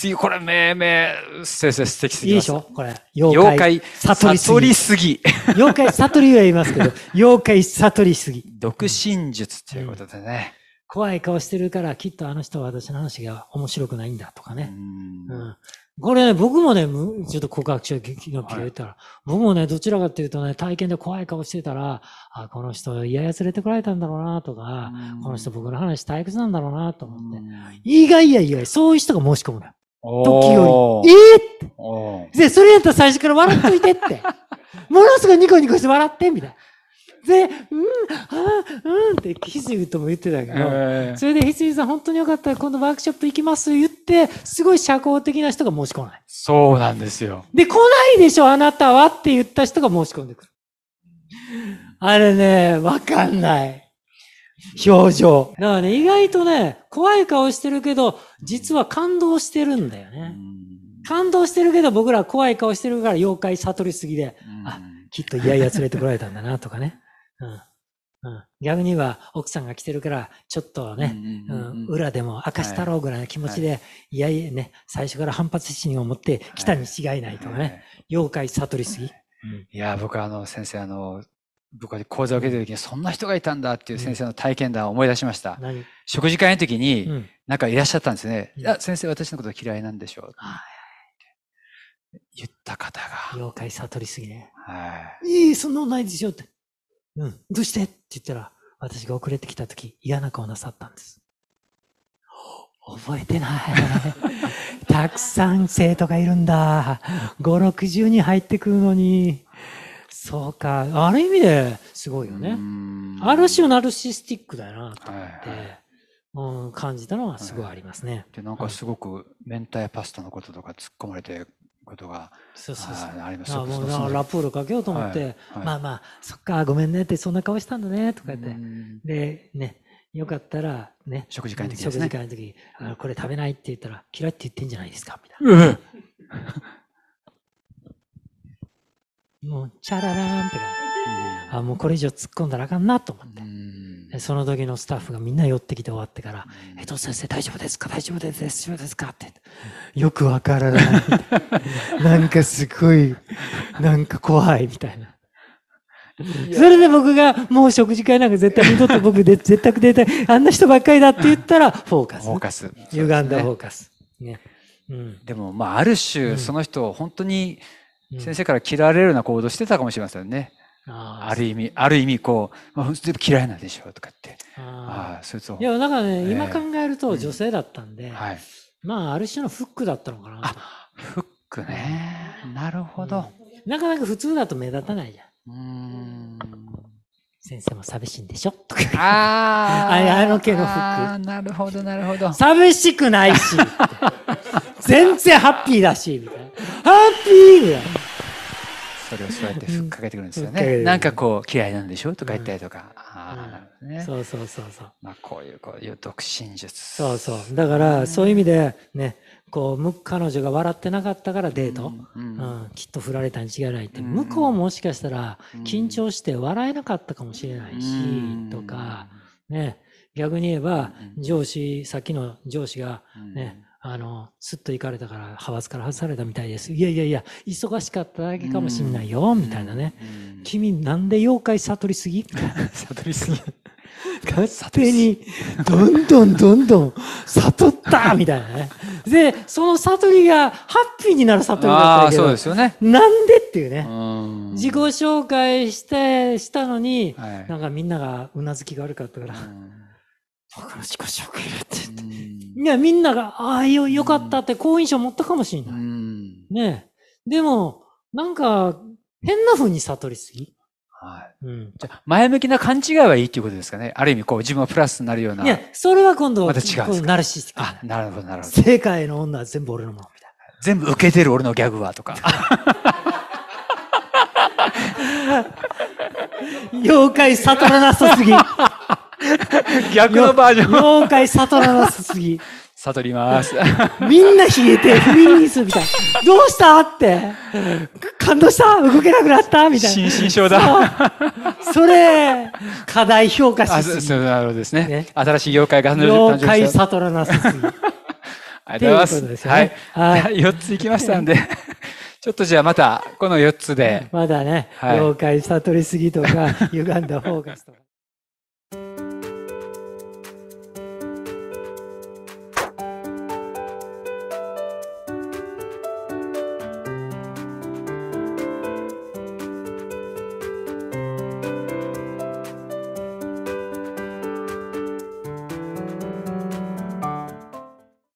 次、これ、命名、先生、素敵すぎいいでしょこれ。妖怪、悟りすぎ。妖怪、悟りは言いますけど、妖怪、悟りすぎ。独身術ということでね、うん、怖い顔してるから、きっとあの人は私の話が面白くないんだとかね。うん、うんこれね、僕もね、ちょっと告白しよう、昨日言ったら、はい、僕もね、どちらかっていうとね、体験で怖い顔してたら、あこの人嫌や連れてこられたんだろうなとか、この人僕の話退屈なんだろうなと思って、意外や意外、そういう人が申し込むの。時より、えー、って。で、それやったら最初から笑っといてって。ものすごいニコニコして笑って、みたいな。で、うん、あうんって、ひすゆとも言ってたけど、えー、それでひすゆさん本当によかったら今度ワークショップ行きます言って、すごい社交的な人が申し込まない。そうなんですよ。で、来ないでしょ、あなたはって言った人が申し込んでくる。あれね、わかんない。表情。だからね、意外とね、怖い顔してるけど、実は感動してるんだよね。感動してるけど、僕ら怖い顔してるから妖怪悟りすぎで、あ、きっと嫌々連れてこられたんだな、とかね。うんうん、逆には奥さんが来てるからちょっとね、うん、裏でも明石太郎ぐらいの気持ちで、はい、いやいやね最初から反発心を持って来たに違いないとかね、はい妖怪悟りすぎ、うん、いや僕あの先生あの僕は講座を受けてる時に、そんな人がいたんだっていう先生の体験談を思い出しました。食事会の時に、うん、なんかいらっしゃったんですね。うん、いや、先生、私のこと嫌いなんでしょう。言った方が。妖怪悟りすぎね。はい。いい、そんなことないでしょって。うん。どうしてって言ったら、私が遅れてきた時、嫌な顔なさったんです。覚えてない。たくさん生徒がいるんだ。5、60に入ってくるのに。そうか。ある意味ですごいよね。ある種ナルシスティックだなと思って、はいはい、うん、感じたのはすごいありますね。はい、で、なんかすごく明太パスタのこととか突っ込まれて、ことがそうそうありますもうラプールかけようと思って、はいはい、まあまあそっかごめんねってそんな顔したんだねとか言ってでねよかったらね食事会の時、ね、食事会の時あこれ食べないって言ったら嫌いって言ってんじゃないですかみたいな。もう、チャララーンって感じ。あ、もうこれ以上突っ込んだらあかんなと思って。その時のスタッフがみんな寄ってきて終わってから、江藤先生大丈夫ですか大丈夫です大丈夫ですかって。よくわからない。なんかすごい、なんか怖いみたいな。それで僕がもう食事会なんか絶対二度と僕で 絶対出たい、あんな人ばっかりだって言ったら、フォーカス、ね、フォーカス。歪んだフォーカス。ね。うん、でも、まあ、ある種、その人を本当に、うん先生から嫌われるような行動してたかもしれませんね。あある意味、ある意味、こう、まあ、全部嫌いなんでしょうとかって。ああ、そいついや、だからね、えー、今考えると女性だったんで、うんはい、まあ、ある種のフックだったのかなフックね。なるほど、うん、なかなか普通だと目立たないじゃん。うん先生も寂しいんでしょとか。あ あ。あの系のフック。なるほど、なるほど。寂しくないし。全然ハッピーだし、みたいな。ハッピーみたいな。それをそうやってふっかけてくるんですよね。うん、なんかこう嫌いなんでしょとか言ったりとか。うん、ああ、ね。そうそうそうそう。まあこういうこういう独身術。そうそう。だからそういう意味でね、こう彼女が笑ってなかったからデート、うんうん、きっと振られたに違いないって、向こうもしかしたら緊張して笑えなかったかもしれないし、とかね逆に言えば上司、さっきの上司がね、あの、すっと行かれたから、派閥から外されたみたいです。いやいやいや、忙しかっただけかもしんないよ、みたいなね。君、なんで妖怪悟りすぎ 悟りすぎ。勝手に、どんどんどんどん、悟ったみたいなね。で、その悟りが、ハッピーになる悟りだったけど、そうですよね。なんでっていうね。自己紹介して、したのに、はい、なんかみんながうなずきが悪かったから、僕の自己紹介だって言って。いや、みんなが、ああ、よ、よかったって好印象持ったかもしれない。うん、ねでも、なんか、変な風に悟りすぎ。はい。うん。じゃ前向きな勘違いはいいっていうことですかね。ある意味、こう、自分はプラスになるような。いや、それは今度、また違うナルシスあ、なるほど、なるほど。世界の女は全部俺のものみたいな。全部受けてる俺のギャグは、とか。妖怪悟らなさすぎ。逆のバージョン。妖怪悟らなすすぎ。悟ります。みんな冷えて、フリーにするみたい。どうしたって。感動した動けなくなったみたいな。心身症だ。それ、課題評価しすぎ。そうなるほどですね、ね、新しい妖怪が誕生妖怪悟らなすすぎ。ありがとうございます。いすね、はい。はい、4ついきましたんで。ちょっとじゃあまた、この4つで。まだね、はい、妖怪悟りすぎとか、歪んだフォーカスとか。